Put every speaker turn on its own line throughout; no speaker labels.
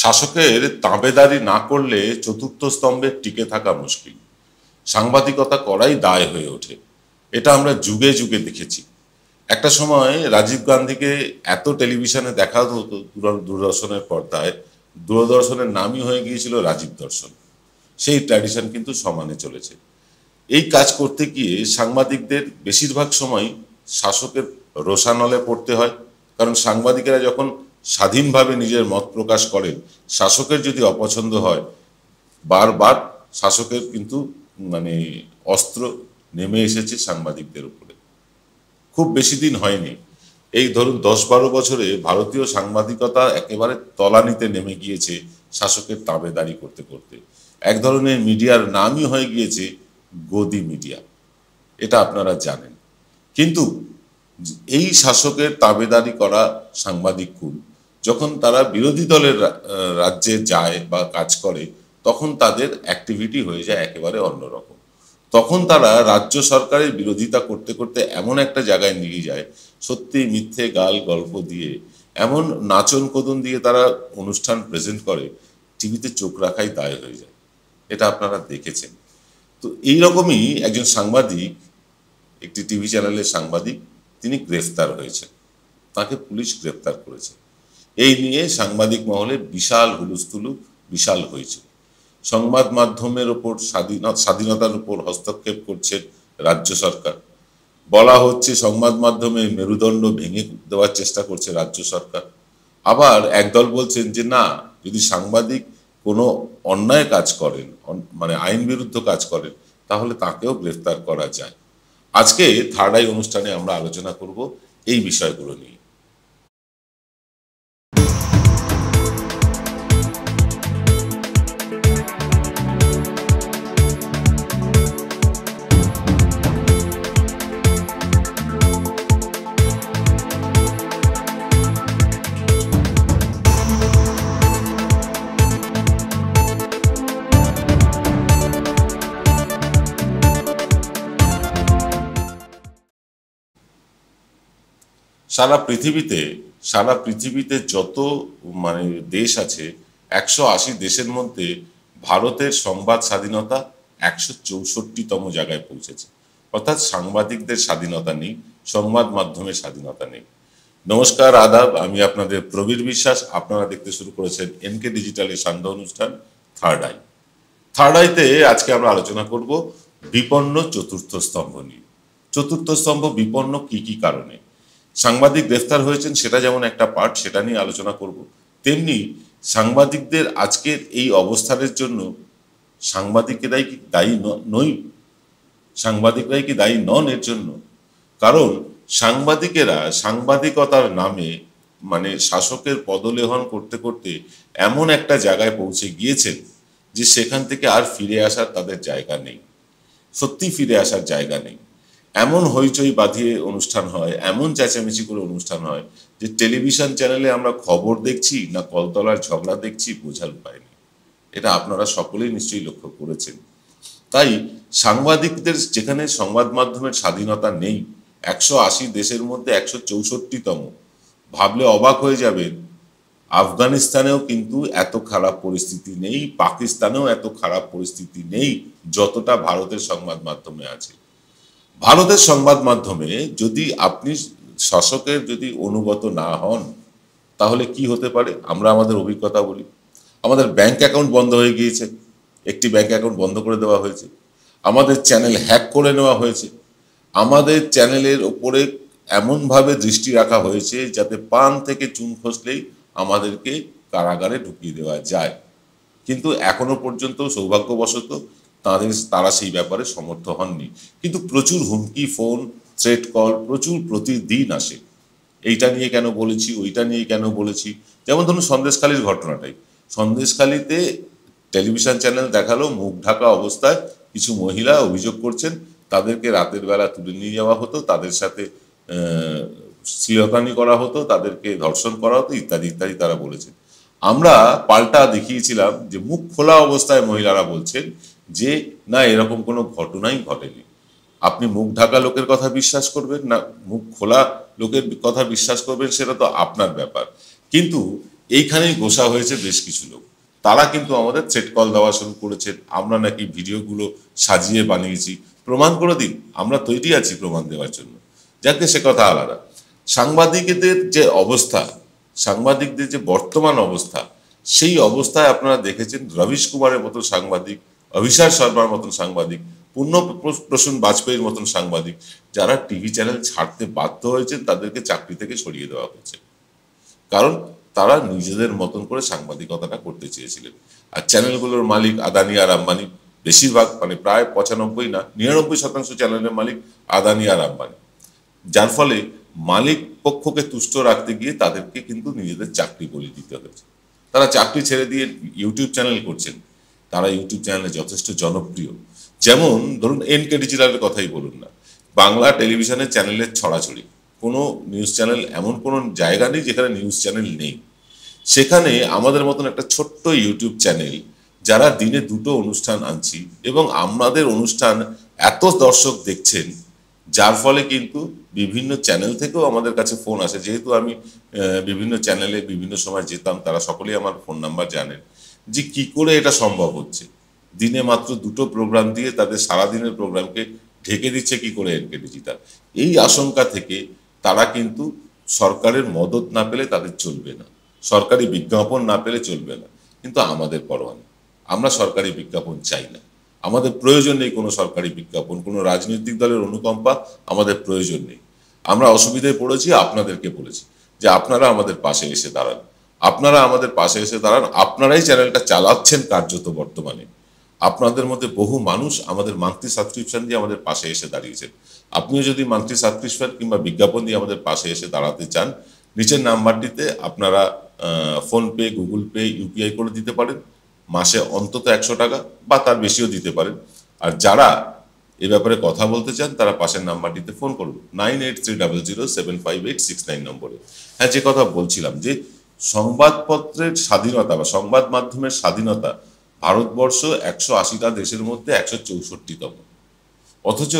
শাসকের তাঁবেদারি না করলে চতুর্থ স্তম্ভে টিকে থাকা মুশকিল সাংবাদিকতা করাই দায় হয়ে ওঠে এটা আমরা যুগে যুগে দেখেছি একটা সময় রাজীব গান্ধীকে এত টেলিভিশনে দেখা হতো দূরদর্শনের পর্দায় দূরদর্শনের নামই হয়ে গিয়েছিল রাজীব দর্শন সেই ট্র্যাডিশন কিন্তু সমানে চলেছে এই কাজ করতে গিয়ে সাংবাদিকদের বেশিরভাগ সময় শাসকের রোষানলে পড়তে হয় কারণ সাংবাদিকেরা যখন স্বাধীনভাবে নিজের মত প্রকাশ করে শাসকের যদি অপছন্দ হয় বারবার শাসকের কিন্তু মানে অস্ত্র নেমে এসেছে সাংবাদিকদের উপরে খুব বেশি দিন হয়নি এই ধরুন দশ বারো বছরে ভারতীয় সাংবাদিকতা একেবারে তলানিতে নেমে গিয়েছে শাসকের তাবেদারি করতে করতে এক ধরনের মিডিয়ার নামই হয়ে গিয়েছে গদি মিডিয়া এটা আপনারা জানেন কিন্তু এই শাসকের তাবেদারি করা সাংবাদিক কুল যখন তারা বিরোধী দলের রাজ্যে যায় বা কাজ করে তখন তাদের অ্যাক্টিভিটি হয়ে যায় একেবারে অন্যরকম তখন তারা রাজ্য সরকারের বিরোধিতা করতে করতে এমন একটা জায়গায় নিয়ে যায় সত্যি মিথ্যে গাল গল্প দিয়ে এমন নাচন কদন দিয়ে তারা অনুষ্ঠান প্রেজেন্ট করে টিভিতে চোখ রাখাই দায় হয়ে যায় এটা আপনারা দেখেছেন তো এই রকমই একজন সাংবাদিক একটি টিভি চ্যানেলের সাংবাদিক তিনি গ্রেফতার হয়েছেন তাকে পুলিশ গ্রেফতার করেছে এই নিয়ে সাংবাদিক মহলে বিশাল হুলুস্থুলু বিশাল হয়েছে সংবাদ মাধ্যমের ওপর স্বাধীনতা স্বাধীনতার উপর হস্তক্ষেপ করছে রাজ্য সরকার বলা হচ্ছে সংবাদ মাধ্যমে মেরুদণ্ড ভেঙে দেওয়ার চেষ্টা করছে রাজ্য সরকার আবার একদল বলছেন যে না যদি সাংবাদিক কোনো অন্যায় কাজ করেন মানে আইন বিরুদ্ধ কাজ করেন তাহলে তাকেও গ্রেফতার করা যায় আজকে থার্ড আই অনুষ্ঠানে আমরা আলোচনা করব এই বিষয়গুলো নিয়ে সারা পৃথিবীতে সারা পৃথিবীতে যত মানে দেশ আছে একশো আশি দেশের মধ্যে ভারতের সংবাদ স্বাধীনতা একশো চৌষট্টিতম জায়গায় পৌঁছেছে অর্থাৎ সাংবাদিকদের স্বাধীনতা নেই সংবাদ মাধ্যমের স্বাধীনতা নেই নমস্কার আদাব আমি আপনাদের প্রবীর বিশ্বাস আপনারা দেখতে শুরু করেছেন এনকে ডিজিটালের সান্ধ্য অনুষ্ঠান থার্ড আই থার্ড আইতে আজকে আমরা আলোচনা করব বিপন্ন চতুর্থ স্তম্ভ নিয়ে চতুর্থ স্তম্ভ বিপন্ন কি কি কারণে সাংবাদিক গ্রেফতার হয়েছেন সেটা যেমন একটা পার্ট সেটা নিয়ে আলোচনা করব তেমনি সাংবাদিকদের আজকের এই অবস্থানের জন্য সাংবাদিকেরাই কি দায়ী নই সাংবাদিকরাই কি দায়ী নন এর জন্য কারণ সাংবাদিকেরা সাংবাদিকতার নামে মানে শাসকের পদলেহন করতে করতে এমন একটা জায়গায় পৌঁছে গিয়েছেন যে সেখান থেকে আর ফিরে আসার তাদের জায়গা নেই সত্যি ফিরে আসার জায়গা নেই এমন হইচই বাঁধিয়ে অনুষ্ঠান হয় এমন চেঁচামেচি করে অনুষ্ঠান হয় যে টেলিভিশন চ্যানেলে আমরা খবর দেখছি না কলতলার ঝগড়া দেখছি বোঝার উপায় নেই এটা আপনারা সকলেই নিশ্চয়ই লক্ষ্য করেছেন তাই সাংবাদিকদের যেখানে সংবাদ মাধ্যমের স্বাধীনতা নেই একশো আশি দেশের মধ্যে একশো চৌষট্টিতম ভাবলে অবাক হয়ে যাবেন আফগানিস্তানেও কিন্তু এত খারাপ পরিস্থিতি নেই পাকিস্তানেও এত খারাপ পরিস্থিতি নেই যতটা ভারতের সংবাদ মাধ্যমে আছে ভারতের সংবাদ মাধ্যমে যদি আপনি শাসকের যদি অনুগত না হন তাহলে কি হতে পারে আমরা আমাদের অভিজ্ঞতা বলি আমাদের ব্যাংক অ্যাকাউন্ট বন্ধ হয়ে গিয়েছে একটি ব্যাংক অ্যাকাউন্ট বন্ধ করে দেওয়া হয়েছে আমাদের চ্যানেল হ্যাক করে নেওয়া হয়েছে আমাদের চ্যানেলের ওপরে এমনভাবে দৃষ্টি রাখা হয়েছে যাতে পান থেকে চুন খসলেই আমাদেরকে কারাগারে ঢুকিয়ে দেওয়া যায় কিন্তু এখনো পর্যন্ত সৌভাগ্যবশত তাদের তারা সেই ব্যাপারে সমর্থ হননি কিন্তু প্রচুর হুমকি ফোন থ্রেট কল প্রচুর প্রতিদিন আসে এইটা নিয়ে কেন বলেছি ওইটা নিয়ে কেন বলেছি যেমন ধরুন সন্দেশখালীর ঘটনাটাই সন্দেশখালীতে টেলিভিশন চ্যানেল দেখালো মুখ ঢাকা অবস্থায় কিছু মহিলা অভিযোগ করছেন তাদেরকে রাতের বেলা তুলে নিয়ে যাওয়া হতো তাদের সাথে শ্লীলতানি করা হতো তাদেরকে ধর্ষণ করা হতো ইত্যাদি ইত্যাদি তারা বলেছেন আমরা পাল্টা দেখিয়েছিলাম যে মুখ খোলা অবস্থায় মহিলারা বলছেন যে না এরকম কোনো ঘটনাই ঘটেনি আপনি মুখ ঢাকা লোকের কথা বিশ্বাস করবেন না মুখ খোলা লোকের কথা বিশ্বাস করবেন সেটা তো আপনার ব্যাপার কিন্তু এইখানেই গোসা হয়েছে বেশ কিছু লোক তারা কিন্তু আমাদের সেট কল দেওয়া শুরু করেছে আমরা নাকি ভিডিওগুলো সাজিয়ে বানিয়েছি প্রমাণ করে দিন আমরা তৈরি আছি প্রমাণ দেওয়ার জন্য যাতে সে কথা আলাদা সাংবাদিকদের যে অবস্থা সাংবাদিকদের যে বর্তমান অবস্থা সেই অবস্থায় আপনারা দেখেছেন রবিশ কুমারের মতো সাংবাদিক অভিসার শর্মার মতন সাংবাদিক পূর্ণ প্রসূন বাজপেয়ীর মতন সাংবাদিক যারা টিভি চ্যানেল ছাড়তে বাধ্য হয়েছেন তাদেরকে চাকরি থেকে সরিয়ে দেওয়া হয়েছে কারণ তারা নিজেদের মতন করে সাংবাদিকতাটা করতে চেয়েছিলেন আর চ্যানেলগুলোর মালিক আদানি আর আম্বানি বেশিরভাগ মানে প্রায় পঁচানব্বই না নিরানব্বই শতাংশ চ্যানেলের মালিক আদানি আর আম্বানি যার ফলে মালিক পক্ষকে তুষ্ট রাখতে গিয়ে তাদেরকে কিন্তু নিজেদের চাকরি বলি দিতে হয়েছে তারা চাকরি ছেড়ে দিয়ে ইউটিউব চ্যানেল করছেন তারা ইউটিউব চ্যানেলে যথেষ্ট জনপ্রিয় যেমন ধরুন কে ডিজিটালের কথাই বলুন না বাংলা টেলিভিশনের চ্যানেলের ছড়াছড়ি কোনো নিউজ চ্যানেল এমন কোনো জায়গা নেই যেখানে নিউজ চ্যানেল নেই সেখানে আমাদের মতন একটা ছোট্ট ইউটিউব চ্যানেল যারা দিনে দুটো অনুষ্ঠান আনছি এবং আমাদের অনুষ্ঠান এত দর্শক দেখছেন যার ফলে কিন্তু বিভিন্ন চ্যানেল থেকেও আমাদের কাছে ফোন আসে যেহেতু আমি বিভিন্ন চ্যানেলে বিভিন্ন সময় যেতাম তারা সকলেই আমার ফোন নাম্বার জানেন যে কি করে এটা সম্ভব হচ্ছে দিনে মাত্র দুটো প্রোগ্রাম দিয়ে তাদের সারাদিনের প্রোগ্রামকে ঢেকে দিচ্ছে কি করে এনকে ডিজিটাল এই আশঙ্কা থেকে তারা কিন্তু সরকারের মদত না পেলে তাদের চলবে না সরকারি বিজ্ঞাপন না পেলে চলবে না কিন্তু আমাদের পরোয়া নেই আমরা সরকারি বিজ্ঞাপন চাই না আমাদের প্রয়োজন নেই কোনো সরকারি বিজ্ঞাপন কোনো রাজনৈতিক দলের অনুকম্পা আমাদের প্রয়োজন নেই আমরা অসুবিধায় পড়েছি আপনাদেরকে বলেছি যে আপনারা আমাদের পাশে এসে দাঁড়ান আপনারা আমাদের পাশে এসে দাঁড়ান আপনারাই চ্যানেলটা চালাচ্ছেন কার্যত বর্তমানে আপনাদের মধ্যে বহু মানুষ আমাদের মান্থলি সাবস্ক্রিপশন দিয়ে আমাদের পাশে এসে দাঁড়িয়েছেন আপনিও যদি মান্থলি সাবস্ক্রিপশন কিংবা বিজ্ঞাপন দিয়ে আমাদের পাশে এসে দাঁড়াতে চান নিচের নাম্বারটিতে আপনারা ফোনপে গুগল পে ইউপিআই করে দিতে পারেন মাসে অন্তত একশো টাকা বা তার বেশিও দিতে পারেন আর যারা এ ব্যাপারে কথা বলতে চান তারা পাশের নাম্বারটিতে ফোন করুন nine eight three double zero seven five eight six nine নম্বরে হ্যাঁ যে কথা বলছিলাম যে সংবাদপত্রের স্বাধীনতা বা সংবাদ মাধ্যমের স্বাধীনতা ভারতবর্ষ একশো আশিটা দেশের মধ্যে একশো চৌষট্টিতম অথচ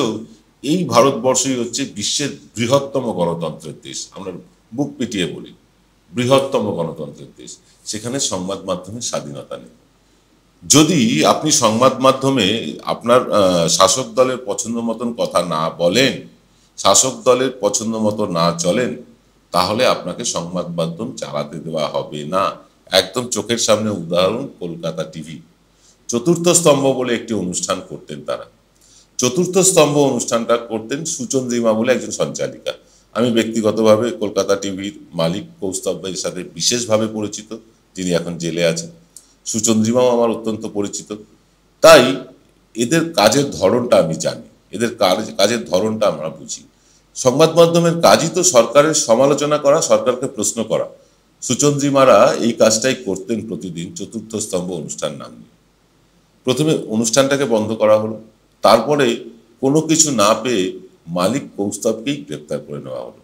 এই ভারতবর্ষই হচ্ছে বিশ্বের বৃহত্তম গণতন্ত্রের দেশ আমরা বুক পিটিয়ে বলি বৃহত্তম গণতন্ত্রের দেশ সেখানে সংবাদ মাধ্যমের স্বাধীনতা নেই যদি আপনি সংবাদ মাধ্যমে আপনার শাসক দলের পছন্দ মতন কথা না বলেন শাসক দলের পছন্দ মতো না চলেন তাহলে আপনাকে সংবাদ মাধ্যম চালাতে দেওয়া হবে না একদম চোখের সামনে উদাহরণ কলকাতা টিভি চতুর্থ স্তম্ভ বলে একটি অনুষ্ঠান করতেন তারা চতুর্থ স্তম্ভ অনুষ্ঠানটা করতেন সুচন্দ্রিমা বলে একজন সঞ্চালিকা আমি ব্যক্তিগতভাবে কলকাতা টিভির মালিক কৌস্তব্যের সাথে বিশেষভাবে পরিচিত তিনি এখন জেলে আছেন সুচন্দ্রিমাও আমার অত্যন্ত পরিচিত তাই এদের কাজের ধরনটা আমি জানি এদের কাজ কাজের ধরনটা আমরা বুঝি সংবাদ মাধ্যমের কাজই তো সরকারের সমালোচনা করা সরকারকে প্রশ্ন করা সুচন্দ্রিমারা এই কাজটাই করতেন প্রতিদিন চতুর্থ স্তম্ভ অনুষ্ঠান নাম নিয়ে প্রথমে অনুষ্ঠানটাকে বন্ধ করা হলো তারপরে কোনো কিছু না পেয়ে মালিক কৌস্তবকেই গ্রেপ্তার করে নেওয়া হলো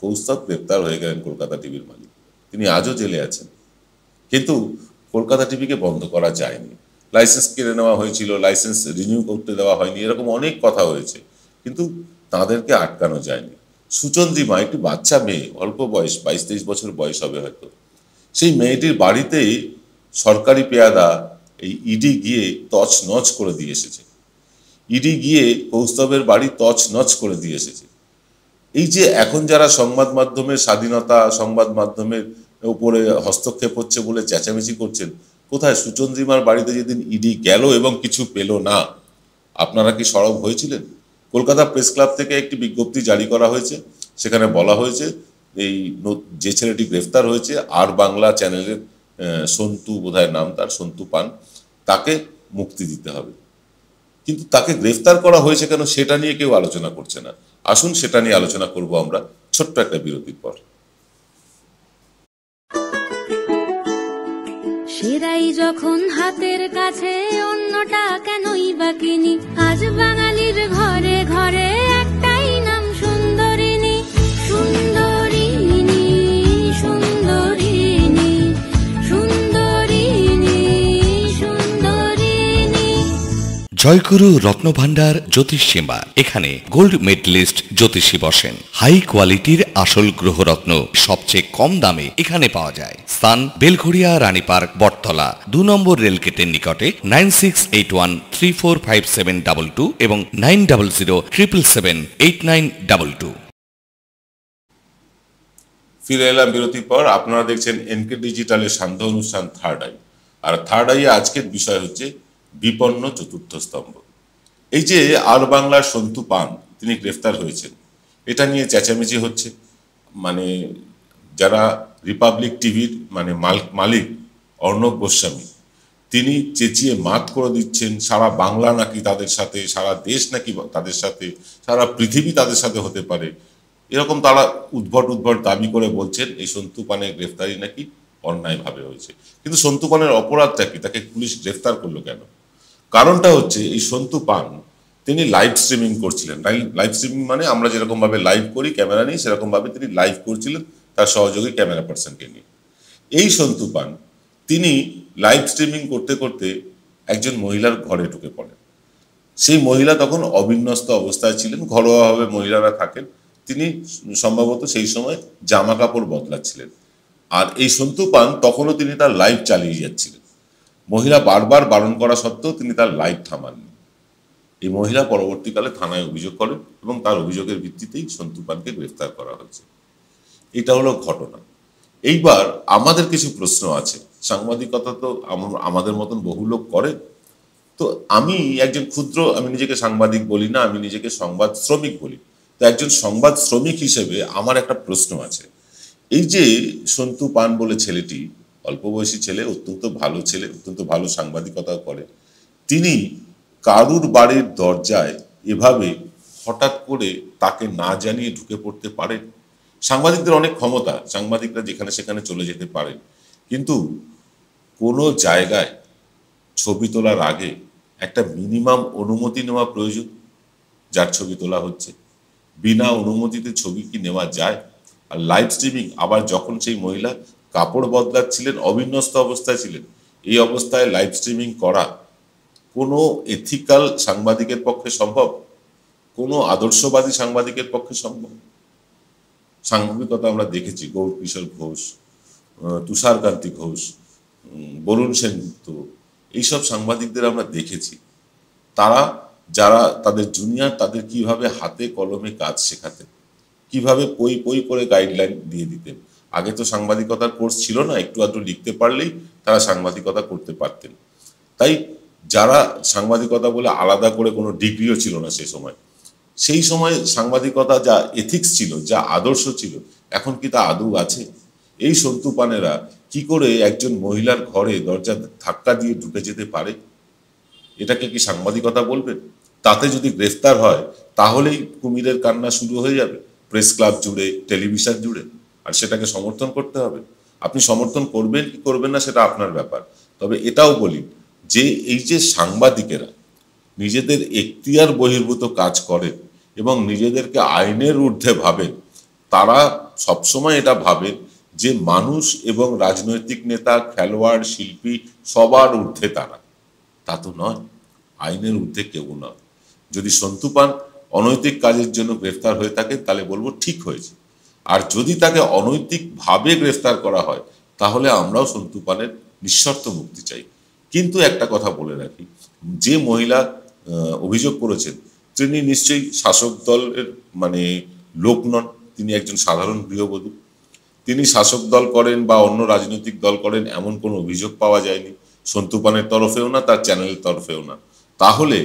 কৌস্তব গ্রেপ্তার হয়ে গেলেন কলকাতা টিভির মালিক তিনি আজও জেলে আছেন কিন্তু কলকাতা টিভিকে বন্ধ করা যায়নি লাইসেন্স কেড়ে নেওয়া হয়েছিল লাইসেন্স রিনিউ করতে দেওয়া হয়নি এরকম অনেক কথা হয়েছে কিন্তু তাদেরকে আটকানো যায়নি সুচন্দ্রিমা একটি বাচ্চা মেয়ে অল্প বয়স বাইশ তেইশ বছর বয়স হবে হয়তো সেই মেয়েটির বাড়িতেই সরকারি পেয়াদা এই ইডি গিয়ে তছ নচ করে দিয়ে এসেছে ইডি গিয়ে কৌস্তবের বাড়ি তছ নচ করে দিয়ে এসেছে এই যে এখন যারা সংবাদ মাধ্যমের স্বাধীনতা সংবাদ মাধ্যমের উপরে হস্তক্ষেপ হচ্ছে বলে চেঁচামেচি করছেন কোথায় সুচন্দ্রিমার বাড়িতে যেদিন ইডি গেল এবং কিছু পেল না আপনারা কি সরব হয়েছিলেন কলকাতা প্রেস ক্লাব থেকে একটি বিজ্ঞপ্তি জারি করা হয়েছে সেখানে বলা হয়েছে এই যে ছেলেটি গ্রেফতার হয়েছে আর বাংলা চ্যানেলের সন্তু বোধহয় নাম তার সন্তু পান তাকে মুক্তি দিতে হবে কিন্তু তাকে গ্রেফতার করা হয়েছে কেন সেটা নিয়ে কেউ আলোচনা করছে না আসুন সেটা নিয়ে আলোচনা করব আমরা ছোট্ট একটা বিরতির পর সেরাই যখন হাতের কাছে অন্যটা কেনই বা কিনি আজ বাঙালির ঘরে ঘরে এক জয়গুরু রত্নভাণ্ডার জ্যোতিষ সীমা এখানে গোল্ড মেডেলিস্ট জ্যোতিষী বসেন হাই কোয়ালিটির আসল গ্রহরত্ন সবচেয়ে কম দামে এখানে পাওয়া যায় স্থান বেলঘড়িয়া রানী পার্ক বটতলা দু নম্বর রেলগেটের নিকটে nine six eight one three four five seven double two এবং nine double zero triple seven eight nine double two ফিরে এলাম বিরতির পর আপনারা দেখছেন এনকে ডিজিটালের সান্ধ্য অনুষ্ঠান থার্ড আই আর থার্ড আইয়ে আজকের বিষয় হচ্ছে বিপন্ন চতুর্থ স্তম্ভ এই যে আর বাংলার সন্তু পান তিনি গ্রেফতার হয়েছেন এটা নিয়ে চেঁচামেচি হচ্ছে মানে যারা রিপাবলিক টিভির মানে মালিক অর্ণব গোস্বামী তিনি চেঁচিয়ে মাত করে দিচ্ছেন সারা বাংলা নাকি তাদের সাথে সারা দেশ নাকি তাদের সাথে সারা পৃথিবী তাদের সাথে হতে পারে এরকম তারা উদ্ভট উদ্ভট দাবি করে বলছেন এই সন্তুপানের গ্রেফতারি নাকি অন্যায়ভাবে হয়েছে কিন্তু সন্তুপানের অপরাধটা কি তাকে পুলিশ গ্রেফতার করলো কেন কারণটা হচ্ছে এই সন্তু পান তিনি লাইভ স্ট্রিমিং করছিলেন লাইভ স্ট্রিমিং মানে আমরা যেরকমভাবে লাইভ করি ক্যামেরা নিয়ে সেরকমভাবে তিনি লাইভ করছিলেন তার সহযোগী ক্যামেরা পার্সনকে নিয়ে এই সন্তু পান তিনি লাইভ স্ট্রিমিং করতে করতে একজন মহিলার ঘরে ঢুকে পড়েন সেই মহিলা তখন অবিন্যস্ত অবস্থায় ছিলেন ঘরোয়াভাবে মহিলারা থাকেন তিনি সম্ভবত সেই সময় জামা কাপড় বদলাচ্ছিলেন আর এই সন্তু পান তখনও তিনি তার লাইভ চালিয়ে যাচ্ছিলেন মহিলা বারবার বারণ করা সত্ত্বেও তিনি তার লাইফ থামাননি এই মহিলা পরবর্তীকালে থানায় অভিযোগ করেন এবং তার অভিযোগের ভিত্তিতেই সন্তু পানকে গ্রেফতার করা হয়েছে এটা হলো ঘটনা এইবার আমাদের কিছু প্রশ্ন আছে সাংবাদিকতা তো আমাদের মতন বহু লোক করে তো আমি একজন ক্ষুদ্র আমি নিজেকে সাংবাদিক বলি না আমি নিজেকে সংবাদ শ্রমিক বলি তো একজন সংবাদ শ্রমিক হিসেবে আমার একটা প্রশ্ন আছে এই যে সন্তু পান বলে ছেলেটি অল্প বয়সী ছেলে অত্যন্ত ভালো ছেলে অত্যন্ত ভালো সাংবাদিকতাও করে তিনি কারুর বাড়ির দরজায় এভাবে হঠাৎ করে তাকে না জানিয়ে ঢুকে পড়তে পারেন সাংবাদিকদের অনেক ক্ষমতা সাংবাদিকরা যেখানে সেখানে চলে যেতে পারেন কিন্তু কোনো জায়গায় ছবি তোলার আগে একটা মিনিমাম অনুমতি নেওয়া প্রয়োজন যার ছবি তোলা হচ্ছে বিনা অনুমতিতে ছবি কি নেওয়া যায় আর লাইভ স্ট্রিমিং আবার যখন সেই মহিলা কাপড় বদলাচ্ছিলেন অবিন্যস্ত অবস্থায় ছিলেন এই অবস্থায় লাইভ স্ট্রিমিং করা কোনো এথিক্যাল সাংবাদিকের পক্ষে সম্ভব কোনো আদর্শবাদী সাংবাদিকের পক্ষে সম্ভব সাংবাদিকতা আমরা দেখেছি গৌর কিশোর ঘোষ তুষারকান্তি ঘোষ বরুণ সেনগুপ্ত এইসব সাংবাদিকদের আমরা দেখেছি তারা যারা তাদের জুনিয়র তাদের কিভাবে হাতে কলমে কাজ শেখাতেন কিভাবে পই পই করে গাইডলাইন দিয়ে দিতেন আগে তো সাংবাদিকতার কোর্স ছিল না একটু আধটু লিখতে পারলেই তারা সাংবাদিকতা করতে পারতেন তাই যারা সাংবাদিকতা বলে আলাদা করে কোনো ডিগ্রিও ছিল না সেই সময় সেই সময় সাংবাদিকতা যা এথিক্স ছিল যা আদর্শ ছিল এখন কি তা আদৌ আছে এই সন্তুপানেরা কি করে একজন মহিলার ঘরে দরজা ধাক্কা দিয়ে ঢুকে যেতে পারে এটাকে কি সাংবাদিকতা বলবেন তাতে যদি গ্রেফতার হয় তাহলেই কুমিরের কান্না শুরু হয়ে যাবে প্রেস ক্লাব জুড়ে টেলিভিশন জুড়ে আর সেটাকে সমর্থন করতে হবে আপনি সমর্থন করবেন কি করবেন না সেটা আপনার ব্যাপার তবে এটাও বলি যে এই যে সাংবাদিকেরা নিজেদের এখতিয়ার বহির্ভূত কাজ করে এবং নিজেদেরকে আইনের ঊর্ধ্বে ভাবেন তারা সবসময় এটা ভাবে যে মানুষ এবং রাজনৈতিক নেতা খেলোয়াড় শিল্পী সবার ঊর্ধ্বে তারা তা তো নয় আইনের ঊর্ধ্বে কেউ নয় যদি সন্তু পান অনৈতিক কাজের জন্য গ্রেফতার হয়ে থাকেন তাহলে বলবো ঠিক হয়েছে আর যদি তাকে অনৈতিকভাবে গ্রেফতার করা হয় তাহলে আমরাও সন্তু পালের নিঃশর্ত মুক্তি চাই কিন্তু একটা কথা বলে রাখি যে মহিলা অভিযোগ করেছেন তিনি নিশ্চয়ই শাসক দলের মানে লোক নন তিনি একজন সাধারণ গৃহবধূ তিনি শাসক দল করেন বা অন্য রাজনৈতিক দল করেন এমন কোনো অভিযোগ পাওয়া যায়নি সন্তুপানের তরফেও না তার চ্যানেলের তরফেও না তাহলে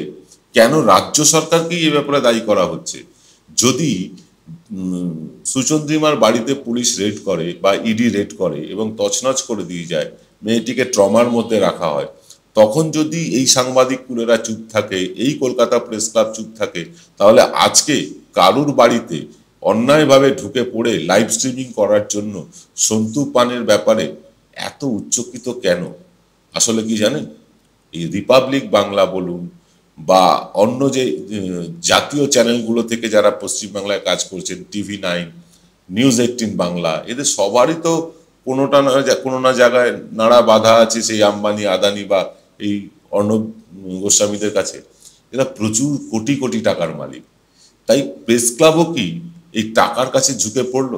কেন রাজ্য সরকারকেই এ ব্যাপারে দায়ী করা হচ্ছে যদি সুচন্দ্রিমার বাড়িতে পুলিশ রেড করে বা ইডি e রেড করে এবং তছনছ করে দিয়ে যায় মেয়েটিকে ট্রমার মধ্যে রাখা হয় তখন যদি এই সাংবাদিক কুলেরা চুপ থাকে এই কলকাতা প্রেস ক্লাব চুপ থাকে তাহলে আজকে কারুর বাড়িতে অন্যায়ভাবে ঢুকে পড়ে লাইভ স্ট্রিমিং করার জন্য সন্তু পানের ব্যাপারে এত উচ্চকিত কেন আসলে কি জানেন এই রিপাবলিক বাংলা বলুন বা অন্য যে জাতীয় চ্যানেলগুলো থেকে যারা পশ্চিমবাংলায় কাজ করছেন TV nine news eighteen Bangla এদের সবারই তো কোনোটা না কোনো না জায়গায় নাড়া বাধা আছে সেই আম্বানি আদানি বা এই অর্ণব গোস্বামীদের কাছে এরা প্রচুর কোটি কোটি টাকার মালিক তাই প্রেস ক্লাবও কি এই টাকার কাছে ঝুঁকে পড়ল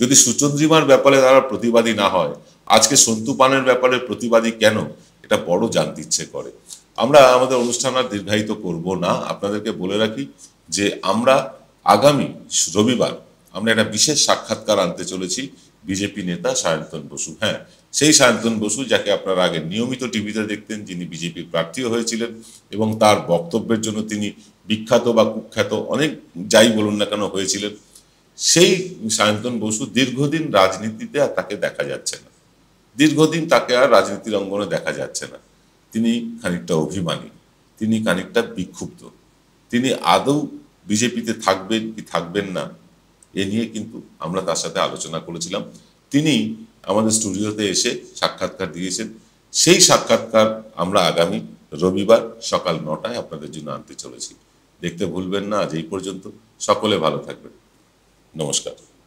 যদি সুচন্দ্রিমার ব্যাপারে তারা প্রতিবাদী না হয় আজকে সন্তু পানের ব্যাপারে প্রতিবাদী কেন এটা বড় জানতে ইচ্ছে করে আমরা আমাদের অনুষ্ঠান আর দীর্ঘায়িত করব না আপনাদেরকে বলে রাখি যে আমরা আগামী রবিবার আমরা একটা বিশেষ সাক্ষাৎকার আনতে চলেছি বিজেপি নেতা সায়ন্তন বসু হ্যাঁ সেই সায়ন্তন বসু যাকে আপনারা আগে নিয়মিত টিভিতে দেখতেন যিনি বিজেপির প্রার্থীও হয়েছিলেন এবং তার বক্তব্যের জন্য তিনি বিখ্যাত বা কুখ্যাত অনেক যাই বলুন না কেন হয়েছিলেন সেই সায়ন্তন বসু দীর্ঘদিন রাজনীতিতে আর তাকে দেখা যাচ্ছে না দীর্ঘদিন তাকে আর রাজনীতির অঙ্গনে দেখা যাচ্ছে না তিনি খানিকটা অভিমানী তিনি খানিকটা বিক্ষুব্ধ তিনি আদৌ বিজেপিতে থাকবেন কি থাকবেন না এ নিয়ে কিন্তু আমরা তার সাথে আলোচনা করেছিলাম তিনি আমাদের স্টুডিওতে এসে সাক্ষাৎকার দিয়েছেন সেই সাক্ষাৎকার আমরা আগামী রবিবার সকাল নটায় আপনাদের জন্য আনতে চলেছি দেখতে ভুলবেন না আজ এই পর্যন্ত সকলে ভালো থাকবেন নমস্কার